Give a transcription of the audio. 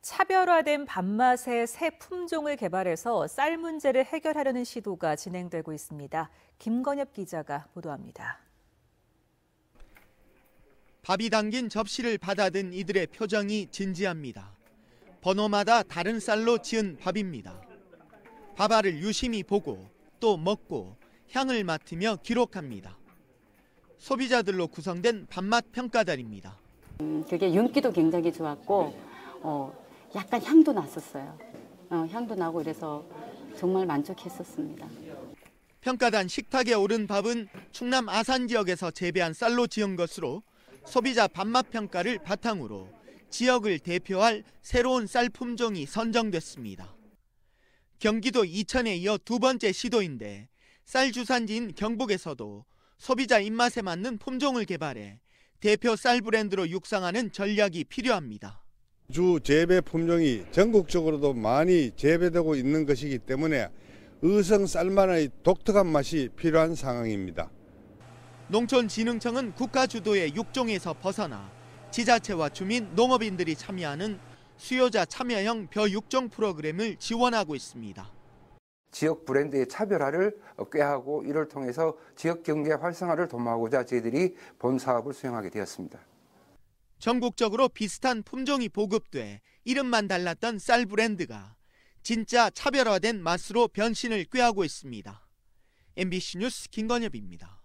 차별화된 밥맛의 새 품종을 개발해서 쌀 문제를 해결하려는 시도가 진행되고 있습니다. 김건엽 기자가 보도합니다. 밥이 담긴 접시를 받아든 이들의 표정이 진지합니다. 번호마다 다른 쌀로 지은 밥입니다. 밥알을 유심히 보고 또 먹고 향을 맡으며 기록합니다. 소비자들로 구성된 밥맛 평가단입니다. 음, 그게 윤기도 굉장히 좋았고 어, 약간 향도 났었어요. 어, 향도 나고 그래서 정말 만족했었습니다. 평가단 식탁에 오른 밥은 충남 아산 지역에서 재배한 쌀로 지은 것으로 소비자 밥맛 평가를 바탕으로 지역을 대표할 새로운 쌀 품종이 선정됐습니다. 경기도 이천에 이어 두 번째 시도인데 쌀 주산지인 경북에서도 소비자 입맛에 맞는 품종을 개발해 대표 쌀 브랜드로 육성하는 전략이 필요합니다. 주 재배 품종이 전국적으로도 많이 재배되고 있는 것이기 때문에 의성 쌀만의 독특한 맛이 필요한 상황입니다. 농촌진흥청은 국가 주도의 육종에서 벗어나 지자체와 주민, 농업인들이 참여하는 수요자 참여형 벼육종 프로그램을 지원하고 있습니다. 지역 브랜드의 차별화를 꾀하고 이를 통해서 지역 경제 활성화를 도모하고자 저희들이 본 사업을 수행하게 되었습니다. 전국적으로 비슷한 품종이 보급돼 이름만 달랐던 쌀 브랜드가 진짜 차별화된 맛으로 변신을 꾀하고 있습니다. MBC 뉴스 김건엽입니다.